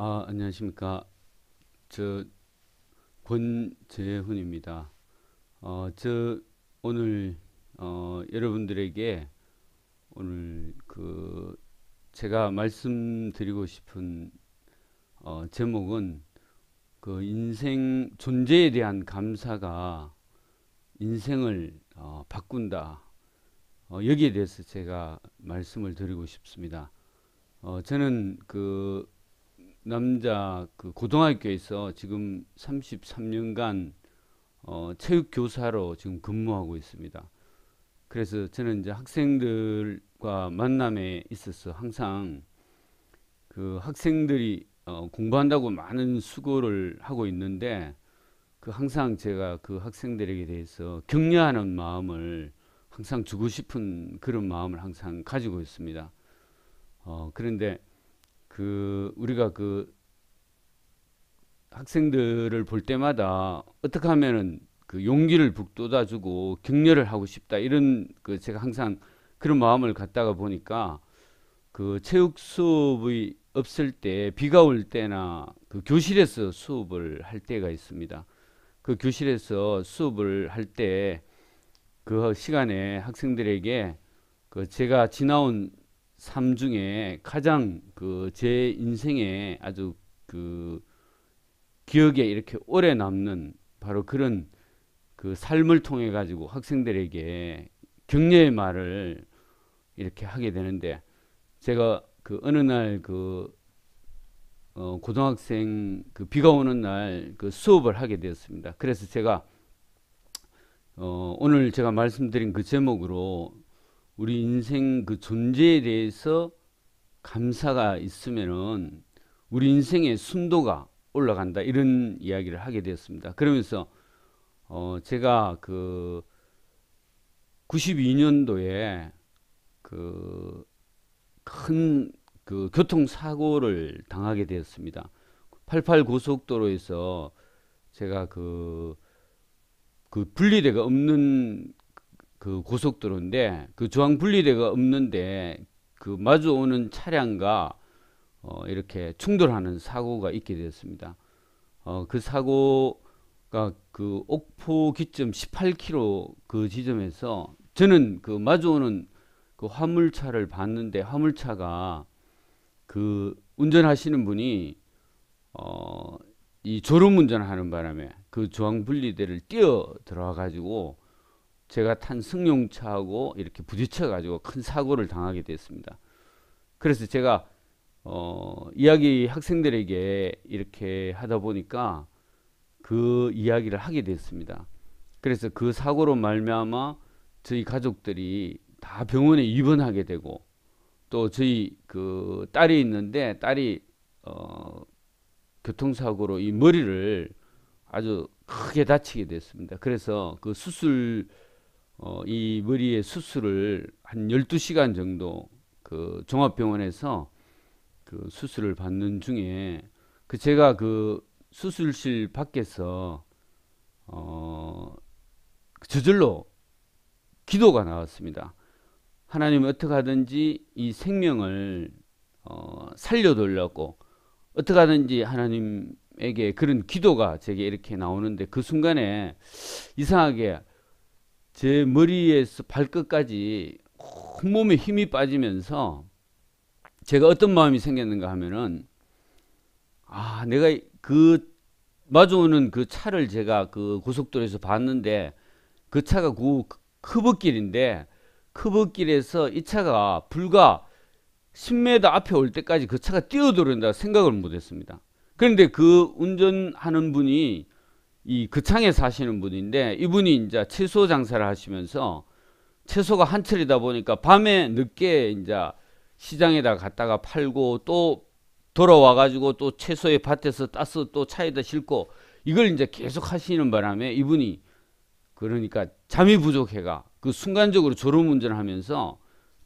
아, 안녕하십니까. 저 권재훈입니다. 어, 저 오늘 어, 여러분들에게 오늘 그 제가 말씀드리고 싶은 어, 제목은 그 인생 존재에 대한 감사가 인생을 어, 바꾼다. 어, 여기에 대해서 제가 말씀을 드리고 싶습니다. 어, 저는 그 남자 그 고등학교에서 지금 33년간 어, 체육 교사로 지금 근무하고 있습니다. 그래서 저는 이제 학생들과 만남에 있어서 항상 그 학생들이 어, 공부한다고 많은 수고를 하고 있는데 그 항상 제가 그 학생들에게 대해서 격려하는 마음을 항상 주고 싶은 그런 마음을 항상 가지고 있습니다. 어, 그런데 그 우리가 그 학생들을 볼 때마다 어떻게 하면은 그 용기를 북돋아주고 격려를 하고 싶다 이런 그 제가 항상 그런 마음을 갖다가 보니까 그 체육 수업이 없을 때 비가 올 때나 그 교실에서 수업을 할 때가 있습니다. 그 교실에서 수업을 할 때 그 시간에 학생들에게 그 제가 지나온 삶 중에 가장 그 제 인생에 아주 그 기억에 이렇게 오래 남는 바로 그런 그 삶을 통해 가지고 학생들에게 격려의 말을 이렇게 하게 되는데 제가 그 어느 날그 어 고등학생 그 비가 오는 날 그 수업을 하게 되었습니다. 그래서 제가 어 오늘 제가 말씀드린 그 제목으로 우리 인생 그 존재에 대해서 감사가 있으면은 우리 인생의 순도가 올라간다 이런 이야기를 하게 되었습니다. 그러면서 어 제가 그 92년도에 그 큰 그 교통사고를 당하게 되었습니다. 88 고속도로에서 제가 그, 그 분리대가 없는 그 고속도로인데 그 저항 분리대가 없는데 그 마주오는 차량과 어 이렇게 충돌하는 사고가 있게 되었습니다. 어그 사고가 그 옥포 기점 18km 그 지점에서 저는 그 마주오는 그 화물차를 봤는데 화물차가 그 운전하시는 분이 어이 졸음 운전하는 바람에 그 저항 분리대를 뛰어 들어와 가지고 제가 탄 승용차하고 이렇게 부딪혀 가지고 큰 사고를 당하게 됐습니다. 그래서 제가 어, 이야기 학생들에게 이렇게 하다 보니까 그 이야기를 하게 됐습니다. 그래서 그 사고로 말미암아 저희 가족들이 다 병원에 입원하게 되고 또 저희 그 딸이 있는데 딸이 어, 교통사고로 이 머리를 아주 크게 다치게 됐습니다. 그래서 그 수술 어, 이 머리의 수술을 한 12시간 정도 그 종합병원에서 그 수술을 받는 중에 그 제가 그 수술실 밖에서 어, 그 저절로 기도가 나왔습니다. 하나님 어떻게 하든지 이 생명을 어, 살려달라고 어떻게 하든지 하나님에게 그런 기도가 제게 이렇게 나오는데 그 순간에 이상하게 제 머리에서 발끝까지 온몸에 힘이 빠지면서 제가 어떤 마음이 생겼는가 하면은 아 내가 그 마주오는 그 차를 제가 그 고속도로에서 봤는데 그 차가 그 커브길인데 커브길에서 이 차가 불과 10m 앞에 올 때까지 그 차가 뛰어들어온다 생각을 못했습니다. 그런데 그 운전하는 분이 이 그창에 사시는 분인데 이분이 이제 채소 장사를 하시면서 채소가 한철이다 보니까 밤에 늦게 이제 시장에다 갔다가 팔고 또 돌아와 가지고 또 채소의 밭에서 따서 또 차에다 싣고 이걸 이제 계속 하시는 바람에 이분이 그러니까 잠이 부족해가 그 순간적으로 졸음운전을 하면서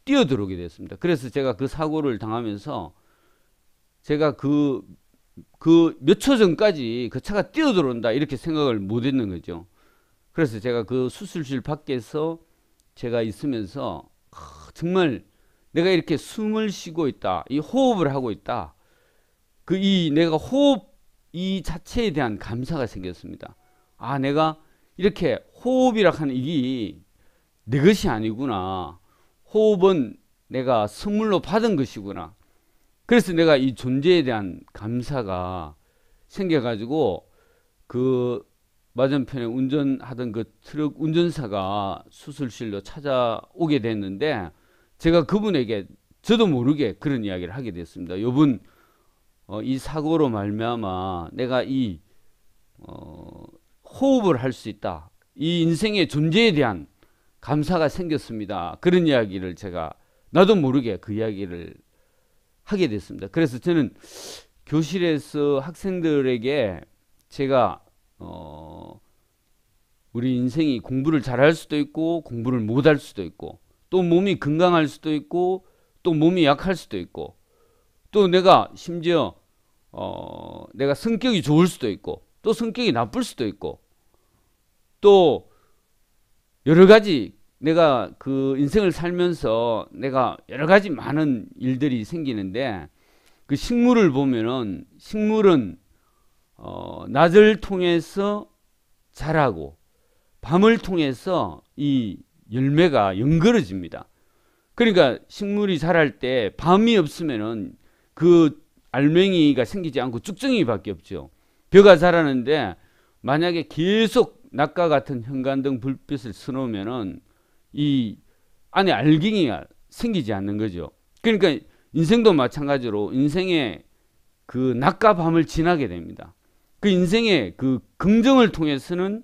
뛰어들어오게 됐습니다. 그래서 제가 그 사고를 당하면서 제가 그 그몇초 전까지 그 차가 뛰어 들어온다 이렇게 생각을 못 했는 거죠. 그래서 제가 그 수술실 밖에서 제가 있으면서 아, 정말 내가 이렇게 숨을 쉬고 있다. 이 호흡을 하고 있다. 그 이 내가 호흡 이 자체에 대한 감사가 생겼습니다. 아, 내가 이렇게 호흡이라 하는 이게 내 것이 아니구나. 호흡은 내가 선물로 받은 것이구나. 그래서 내가 이 존재에 대한 감사가 생겨가지고 그 맞은편에 운전하던 그 트럭 운전사가 수술실로 찾아오게 됐는데 제가 그분에게 저도 모르게 그런 이야기를 하게 됐습니다. 요분 어, 이 사고로 말미암아 내가 이 어, 호흡을 할 수 있다. 이 인생의 존재에 대한 감사가 생겼습니다. 그런 이야기를 제가 나도 모르게 그 이야기를 하게 됐습니다. 그래서 저는 교실에서 학생들에게 제가 어 우리 인생이 공부를 잘할 수도 있고 공부를 못 할 수도 있고 또 몸이 건강할 수도 있고 또 몸이 약할 수도 있고 또 내가 심지어 어 내가 성격이 좋을 수도 있고 또 성격이 나쁠 수도 있고 또 여러 가지 내가 그 인생을 살면서 내가 여러 가지 많은 일들이 생기는데 그 식물을 보면은 식물은 어, 낮을 통해서 자라고 밤을 통해서 이 열매가 연그러집니다. 그러니까 식물이 자랄 때 밤이 없으면은 그 알맹이가 생기지 않고 쭉쭉이밖에 없죠. 벼가 자라는데 만약에 계속 낙과 같은 형관등 불빛을 써놓으면은 이 안에 알갱이가 생기지 않는 거죠. 그러니까 인생도 마찬가지로 인생의 그 낮과 밤을 지나게 됩니다. 그 인생의 그 긍정을 통해서는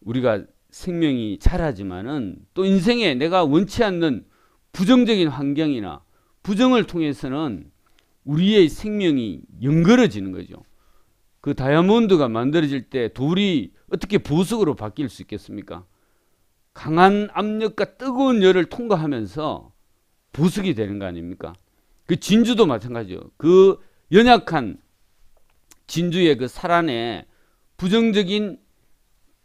우리가 생명이 자라지만은 또 인생에 내가 원치 않는 부정적인 환경이나 부정을 통해서는 우리의 생명이 연결어지는 거죠. 그 다이아몬드가 만들어질 때 돌이 어떻게 보석으로 바뀔 수 있겠습니까? 강한 압력과 뜨거운 열을 통과하면서 부숙이 되는 거 아닙니까? 그 진주도 마찬가지요. 그 연약한 진주의 그 살안에 부정적인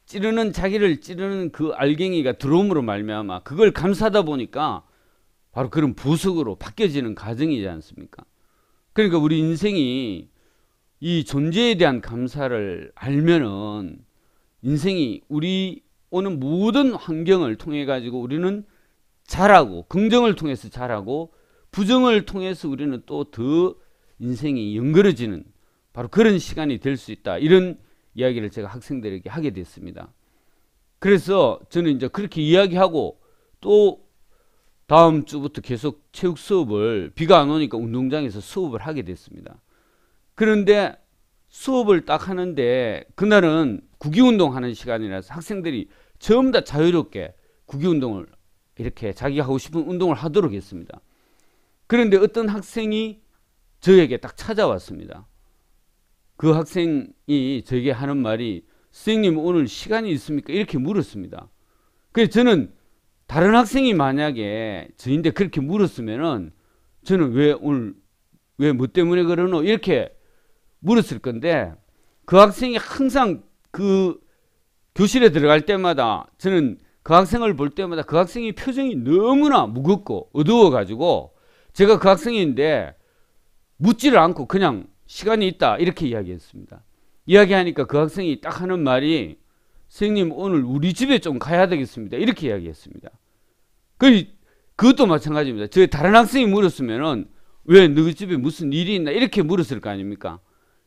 찌르는 자기를 찌르는 그 알갱이가 들어옴으로 말미암아 그걸 감싸다 보니까 바로 그런 부석으로 바뀌어지는 과정이지 않습니까? 그러니까 우리 인생이 이 존재에 대한 감사를 알면은 인생이 우리 오는 모든 환경을 통해 가지고 우리는 잘하고 긍정을 통해서 잘하고 부정을 통해서 우리는 또 더 인생이 연결해지는 바로 그런 시간이 될 수 있다. 이런 이야기를 제가 학생들에게 하게 됐습니다. 그래서 저는 이제 그렇게 이야기하고 또 다음 주부터 계속 체육 수업을 비가 안 오니까 운동장에서 수업을 하게 됐습니다. 그런데 수업을 딱 하는데 그날은 구기운동 하는 시간이라서 학생들이 전부 다 자유롭게 구기운동을 이렇게 자기가 하고 싶은 운동을 하도록 했습니다. 그런데 어떤 학생이 저에게 딱 찾아왔습니다. 그 학생이 저에게 하는 말이 선생님 오늘 시간이 있습니까? 이렇게 물었습니다. 그래서 저는 다른 학생이 만약에 저인데 그렇게 물었으면은 저는 왜 오늘 왜 뭐 때문에 그러노? 이렇게 물었을 건데 그 학생이 항상 그 교실에 들어갈 때마다 저는 그 학생을 볼 때마다 그 학생이 표정이 너무나 무겁고 어두워 가지고 제가 그 학생인데 묻지를 않고 그냥 시간이 있다 이렇게 이야기했습니다. 이야기하니까 그 학생이 딱 하는 말이 선생님 오늘 우리 집에 좀 가야 되겠습니다. 이렇게 이야기했습니다. 그 그것도 마찬가지입니다. 저 다른 학생이 물었으면은 왜 너희 집에 무슨 일이 있나 이렇게 물었을 거 아닙니까?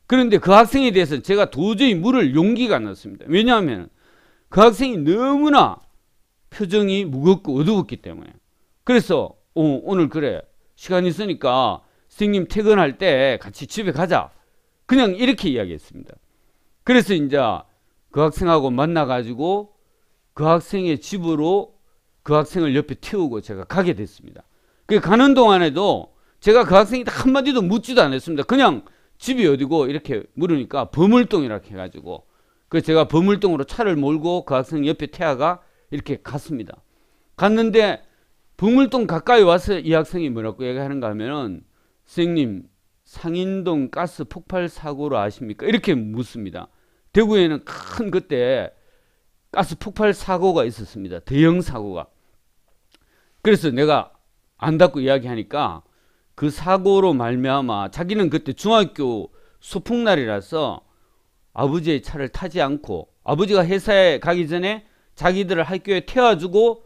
그런데 그 학생에 대해서 제가 도저히 물을 용기가 안 났습니다. 왜냐하면 그 학생이 너무나 표정이 무겁고 어두웠기 때문에 그래서 어, 오늘 그래 시간 있으니까 선생님 퇴근할 때 같이 집에 가자 그냥 이렇게 이야기했습니다 그래서 이제 그 학생하고 만나 가지고 그 학생의 집으로 그 학생을 옆에 태우고 제가 가게 됐습니다 그 가는 동안에도 제가 그 학생이 한마디도 묻지도 않았습니다 그냥 집이 어디고 이렇게 물으니까 버물동이라고 해가지고 그 제가 버물동으로 차를 몰고 그 학생 옆에 태아가 이렇게 갔습니다. 갔는데 버물동 가까이 와서 이 학생이 뭐라고 얘기하는가 하면은 선생님 상인동 가스 폭발 사고로 아십니까? 이렇게 묻습니다. 대구에는 큰 그때 가스 폭발 사고가 있었습니다. 대형 사고가. 그래서 내가 안다고 이야기하니까 그 사고로 말미암아 자기는 그때 중학교 소풍날이라서 아버지의 차를 타지 않고 아버지가 회사에 가기 전에 자기들을 학교에 태워주고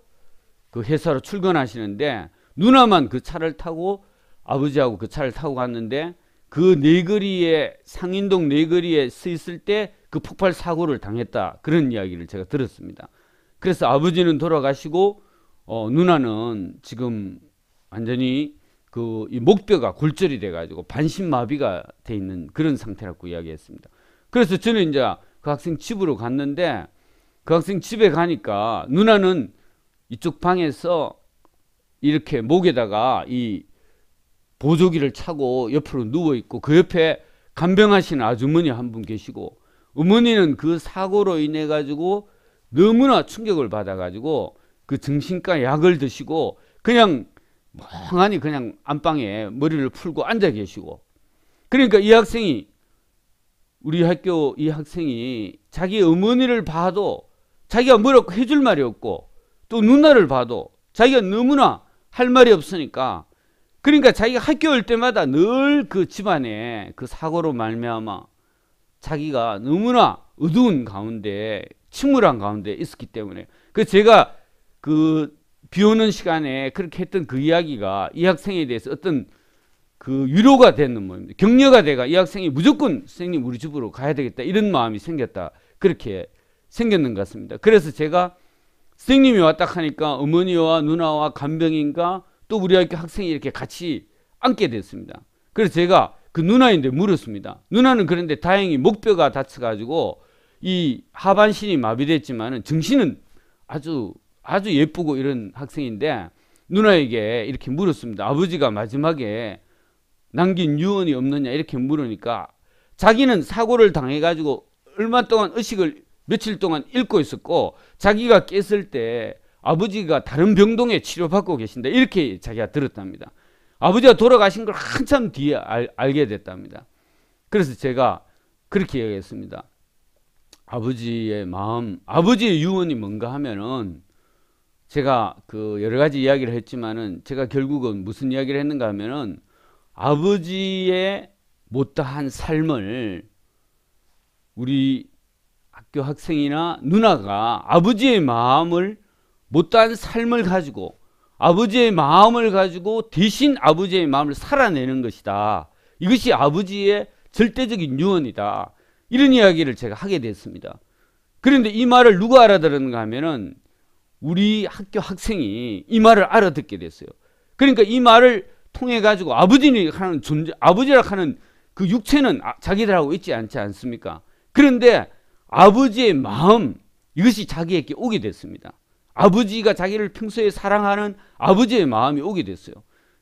그 회사로 출근하시는데 누나만 그 차를 타고 아버지하고 그 차를 타고 갔는데 그 네거리에 상인동 네거리에 서 있을 때 그 폭발 사고를 당했다 그런 이야기를 제가 들었습니다. 그래서 아버지는 돌아가시고 어, 누나는 지금 완전히 그 목뼈가 골절이 돼가지고 반신마비가 돼 있는 그런 상태라고 이야기했습니다. 그래서 저는 이제 그 학생 집으로 갔는데 그 학생 집에 가니까 누나는 이쪽 방에서 이렇게 목에다가 이 보조기를 차고 옆으로 누워 있고 그 옆에 간병하시는 아주머니 한 분 계시고 어머니는 그 사고로 인해 가지고 너무나 충격을 받아 가지고 그 정신과 약을 드시고 그냥 멍하니 그냥 안방에 머리를 풀고 앉아 계시고 그러니까 이 학생이 우리 학교 이 학생이 자기 어머니를 봐도 자기가 뭐라고 해줄 말이 없고 또 누나를 봐도 자기가 너무나 할 말이 없으니까 그러니까 자기가 학교 올 때마다 늘 그 집안에 그 사고로 말미암아 자기가 너무나 어두운 가운데 침울한 가운데 있었기 때문에 그 제가 그 비오는 시간에 그렇게 했던 그 이야기가 이 학생에 대해서 어떤 그 유료가 되는 모입니다. 뭐, 격려가 돼가 이 학생이 무조건 선생님 우리 집으로 가야 되겠다 이런 마음이 생겼다. 그렇게 생겼는 것 같습니다. 그래서 제가 선생님이 왔다 하니까 어머니와 누나와 간병인과 또 우리 학교 학생이 이렇게 같이 앉게 됐습니다. 그래서 제가 그 누나인데 물었습니다. 누나는 그런데 다행히 목뼈가 다쳐가지고 이 하반신이 마비됐지만 정신은 아주 아주 예쁘고 이런 학생인데 누나에게 이렇게 물었습니다. 아버지가 마지막에 남긴 유언이 없느냐 이렇게 물으니까 자기는 사고를 당해가지고 얼마 동안 의식을 며칠 동안 잃고 있었고 자기가 깼을 때 아버지가 다른 병동에 치료받고 계신다 이렇게 자기가 들었답니다. 아버지가 돌아가신 걸 한참 뒤에 알, 게 됐답니다. 그래서 제가 그렇게 이야기했습니다. 아버지의 마음, 아버지의 유언이 뭔가 하면은 제가 그 여러 가지 이야기를 했지만은 제가 결국은 무슨 이야기를 했는가 하면은 아버지의 못다한 삶을 우리 학교 학생이나 누나가 아버지의 마음을 못다한 삶을 가지고 아버지의 마음을 가지고 대신 아버지의 마음을 살아내는 것이다. 이것이 아버지의 절대적인 유언이다. 이런 이야기를 제가 하게 됐습니다. 그런데 이 말을 누가 알아들었는가 하면은 우리 학교 학생이 이 말을 알아듣게 됐어요. 그러니까 이 말을 통해 가지고 아버지니 하는 존재 아버지라 하는 그 육체는 아, 자기들하고 있지 않지 않습니까? 그런데 아버지의 마음 이것이 자기에게 오게 됐습니다. 아버지가 자기를 평소에 사랑하는 아버지의 마음이 오게 됐어요.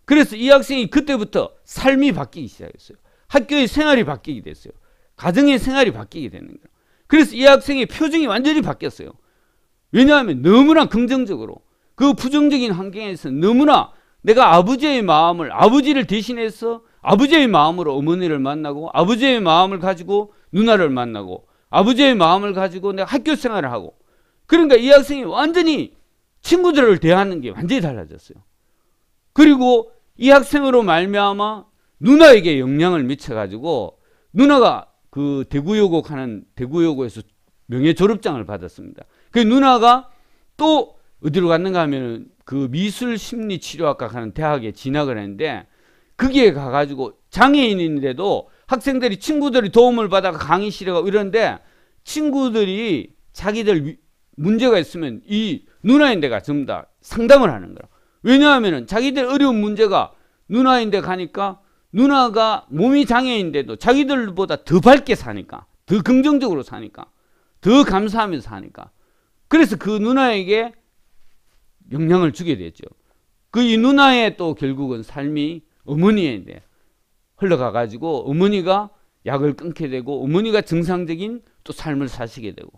그래서 이 학생이 그때부터 삶이 바뀌기 시작했어요. 학교의 생활이 바뀌게 됐어요. 가정의 생활이 바뀌게 되는 거예요. 그래서 이 학생의 표정이 완전히 바뀌었어요. 왜냐하면 너무나 긍정적으로 그 부정적인 환경에서 너무나 내가 아버지의 마음을 아버지를 대신해서 아버지의 마음으로 어머니를 만나고 아버지의 마음을 가지고 누나를 만나고 아버지의 마음을 가지고 내가 학교 생활을 하고 그러니까 이 학생이 완전히 친구들을 대하는 게 완전히 달라졌어요. 그리고 이 학생으로 말미암아 누나에게 영향을 미쳐가지고 누나가 그 대구여고 하는 대구여고에서 명예 졸업장을 받았습니다. 그 누나가 또 어디로 갔는가 하면 그 미술 심리 치료학과 하는 대학에 진학을 했는데 거기에 가가지고 장애인인데도 학생들이 친구들이 도움을 받아 강의실에 가고 이런데 친구들이 자기들 문제가 있으면 이 누나인 데가 전부 다 상담을 하는 거라. 왜냐하면 자기들 어려운 문제가 누나인 데 가니까 누나가 몸이 장애인데도 자기들보다 더 밝게 사니까 더 긍정적으로 사니까 더 감사하면서 사니까 그래서 그 누나에게 영향을 주게 되죠. 그 이 누나의 또 결국은 삶이 어머니인데 흘러가 가지고 어머니가 약을 끊게 되고 어머니가 정상적인 또 삶을 사시게 되고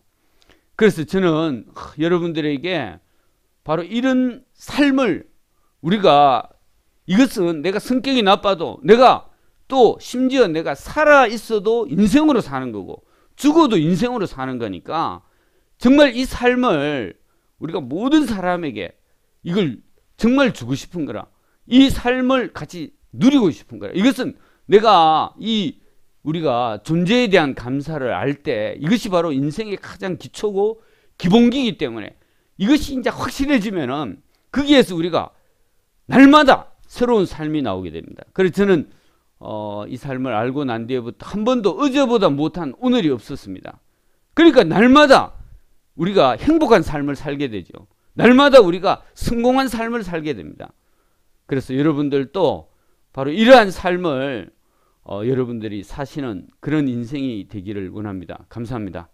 그래서 저는 여러분들에게 바로 이런 삶을 우리가 이것은 내가 성격이 나빠도 내가 또 심지어 내가 살아 있어도 인생으로 사는 거고 죽어도 인생으로 사는 거니까 정말 이 삶을 우리가 모든 사람에게 이걸 정말 주고 싶은 거라. 이 삶을 같이 누리고 싶은 거라. 이것은 내가 이 우리가 존재에 대한 감사를 알 때 이것이 바로 인생의 가장 기초고 기본기이기 때문에 이것이 이제 확실해지면은 거기에서 우리가 날마다 새로운 삶이 나오게 됩니다. 그래서 저는 어, 이 삶을 알고 난 뒤에부터 한 번도 어제보다 못한 오늘이 없었습니다. 그러니까 날마다 우리가 행복한 삶을 살게 되죠. 날마다 우리가 성공한 삶을 살게 됩니다. 그래서 여러분들도 바로 이러한 삶을 어, 여러분들이 사시는 그런 인생이 되기를 원합니다. 감사합니다.